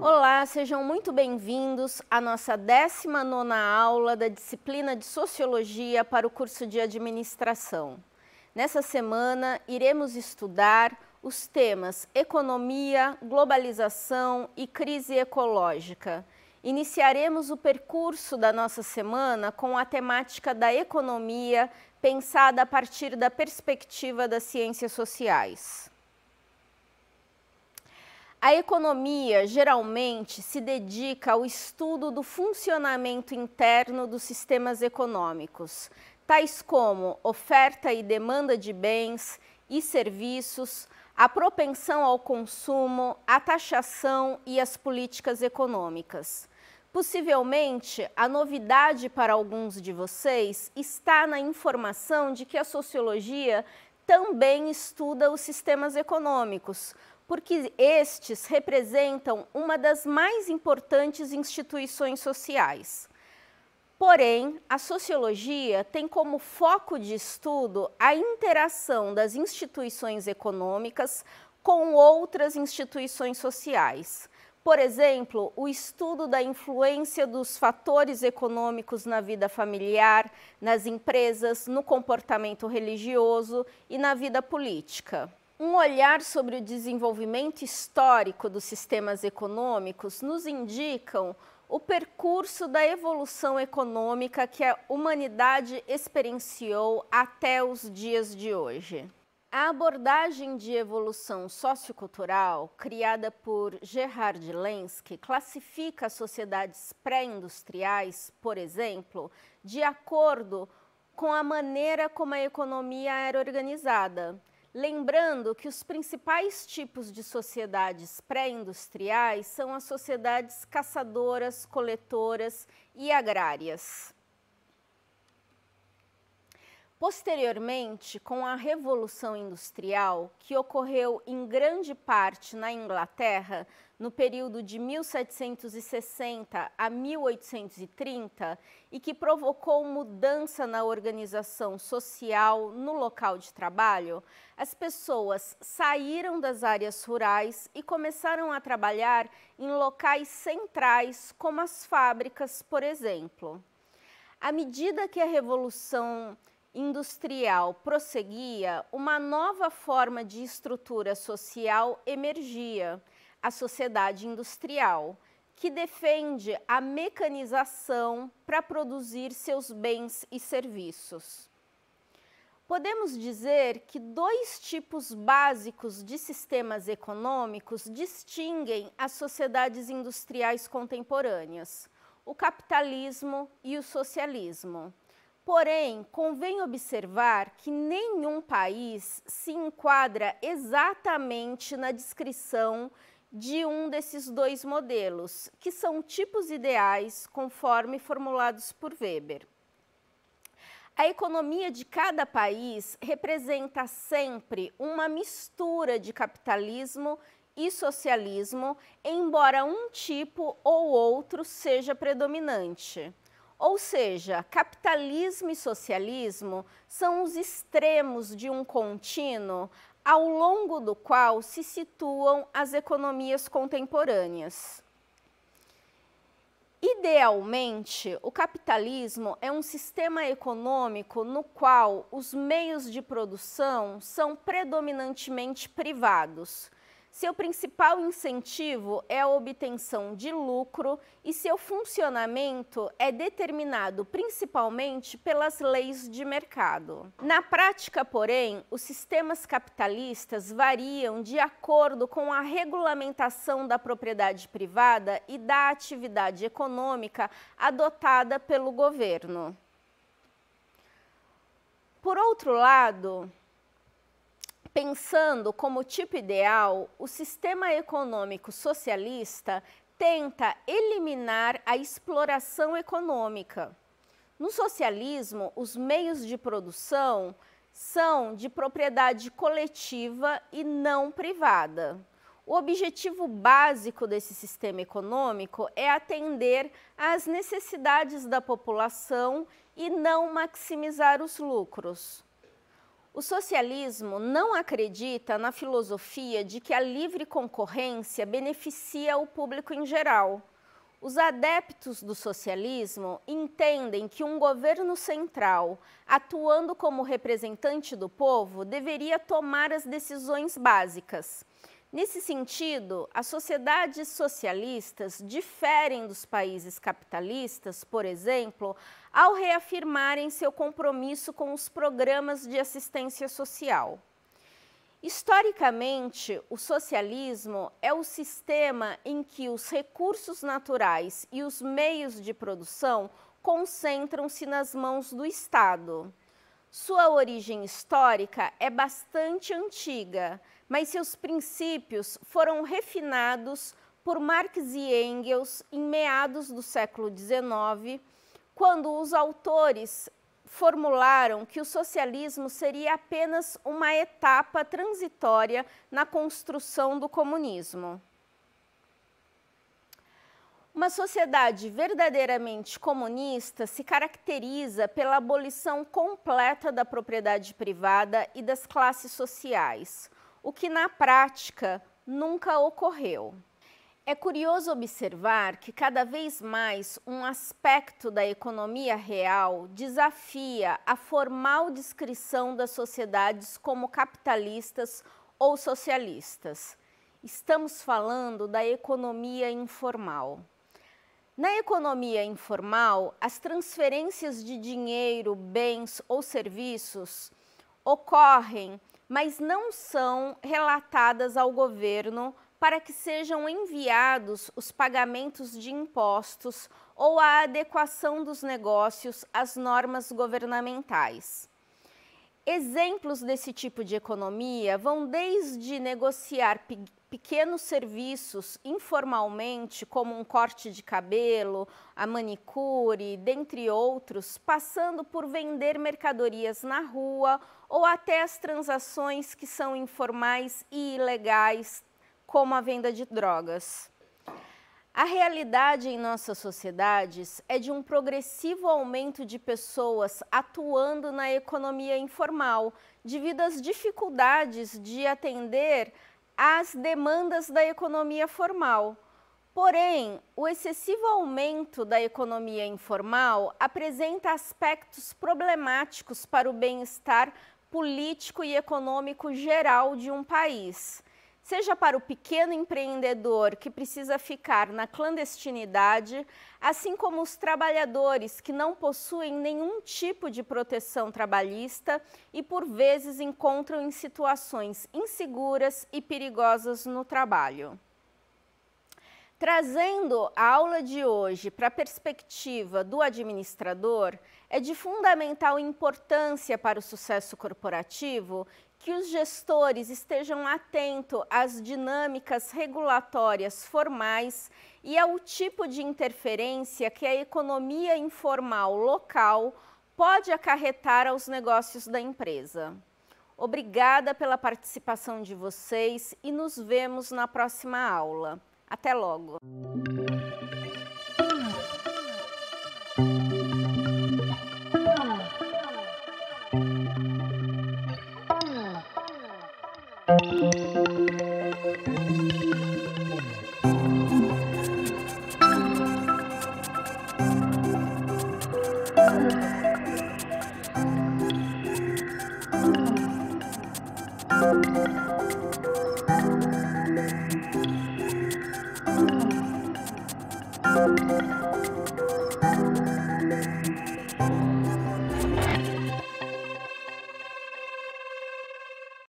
Olá, sejam muito bem-vindos à nossa 19 aula da disciplina de Sociologia para o curso de Administração. Nessa semana, iremos estudar os temas economia, globalização e crise ecológica. Iniciaremos o percurso da nossa semana com a temática da economia, pensada a partir da perspectiva das ciências sociais. A economia geralmente se dedica ao estudo do funcionamento interno dos sistemas econômicos, tais como oferta e demanda de bens e serviços, a propensão ao consumo, a taxação e as políticas econômicas. Possivelmente, a novidade para alguns de vocês está na informação de que a sociologia também estuda os sistemas econômicos, porque estes representam uma das mais importantes instituições sociais. Porém, a sociologia tem como foco de estudo a interação das instituições econômicas com outras instituições sociais. Por exemplo, o estudo da influência dos fatores econômicos na vida familiar, nas empresas, no comportamento religioso e na vida política. Um olhar sobre o desenvolvimento histórico dos sistemas econômicos nos indicam o percurso da evolução econômica que a humanidade experienciou até os dias de hoje. A abordagem de evolução sociocultural, criada por Gerhard Lenski, classifica sociedades pré-industriais, por exemplo, de acordo com a maneira como a economia era organizada. Lembrando que os principais tipos de sociedades pré-industriais são as sociedades caçadoras, coletoras e agrárias. Posteriormente, com a Revolução Industrial, que ocorreu em grande parte na Inglaterra, no período de 1760 a 1830, e que provocou mudança na organização social no local de trabalho, as pessoas saíram das áreas rurais e começaram a trabalhar em locais centrais, como as fábricas, por exemplo. À medida que a Revolução industrial prosseguia, uma nova forma de estrutura social emergia, a sociedade industrial, que defende a mecanização para produzir seus bens e serviços. Podemos dizer que dois tipos básicos de sistemas econômicos distinguem as sociedades industriais contemporâneas: o capitalismo e o socialismo. Porém, convém observar que nenhum país se enquadra exatamente na descrição de um desses dois modelos, que são tipos ideais conforme formulados por Weber. A economia de cada país representa sempre uma mistura de capitalismo e socialismo, embora um tipo ou outro seja predominante. Ou seja, capitalismo e socialismo são os extremos de um contínuo ao longo do qual se situam as economias contemporâneas. Idealmente, o capitalismo é um sistema econômico no qual os meios de produção são predominantemente privados seu principal incentivo é a obtenção de lucro e seu funcionamento é determinado principalmente pelas leis de mercado. Na prática, porém, os sistemas capitalistas variam de acordo com a regulamentação da propriedade privada e da atividade econômica adotada pelo governo. Por outro lado, Pensando como tipo ideal, o sistema econômico socialista tenta eliminar a exploração econômica. No socialismo, os meios de produção são de propriedade coletiva e não privada. O objetivo básico desse sistema econômico é atender às necessidades da população e não maximizar os lucros. O socialismo não acredita na filosofia de que a livre concorrência beneficia o público em geral. Os adeptos do socialismo entendem que um governo central, atuando como representante do povo, deveria tomar as decisões básicas. Nesse sentido, as sociedades socialistas diferem dos países capitalistas, por exemplo, ao reafirmarem seu compromisso com os programas de assistência social. Historicamente, o socialismo é o sistema em que os recursos naturais e os meios de produção concentram-se nas mãos do Estado. Sua origem histórica é bastante antiga mas seus princípios foram refinados por Marx e Engels em meados do século XIX, quando os autores formularam que o socialismo seria apenas uma etapa transitória na construção do comunismo. Uma sociedade verdadeiramente comunista se caracteriza pela abolição completa da propriedade privada e das classes sociais, o que na prática nunca ocorreu. É curioso observar que cada vez mais um aspecto da economia real desafia a formal descrição das sociedades como capitalistas ou socialistas. Estamos falando da economia informal. Na economia informal, as transferências de dinheiro, bens ou serviços ocorrem mas não são relatadas ao governo para que sejam enviados os pagamentos de impostos ou a adequação dos negócios às normas governamentais. Exemplos desse tipo de economia vão desde negociar pe pequenos serviços informalmente, como um corte de cabelo, a manicure, dentre outros, passando por vender mercadorias na rua ou até as transações que são informais e ilegais, como a venda de drogas. A realidade em nossas sociedades é de um progressivo aumento de pessoas atuando na economia informal, devido às dificuldades de atender às demandas da economia formal. Porém, o excessivo aumento da economia informal apresenta aspectos problemáticos para o bem-estar político e econômico geral de um país. Seja para o pequeno empreendedor que precisa ficar na clandestinidade, assim como os trabalhadores que não possuem nenhum tipo de proteção trabalhista e por vezes encontram em situações inseguras e perigosas no trabalho. Trazendo a aula de hoje para a perspectiva do administrador, é de fundamental importância para o sucesso corporativo que os gestores estejam atentos às dinâmicas regulatórias formais e ao tipo de interferência que a economia informal local pode acarretar aos negócios da empresa. Obrigada pela participação de vocês e nos vemos na próxima aula. Até logo!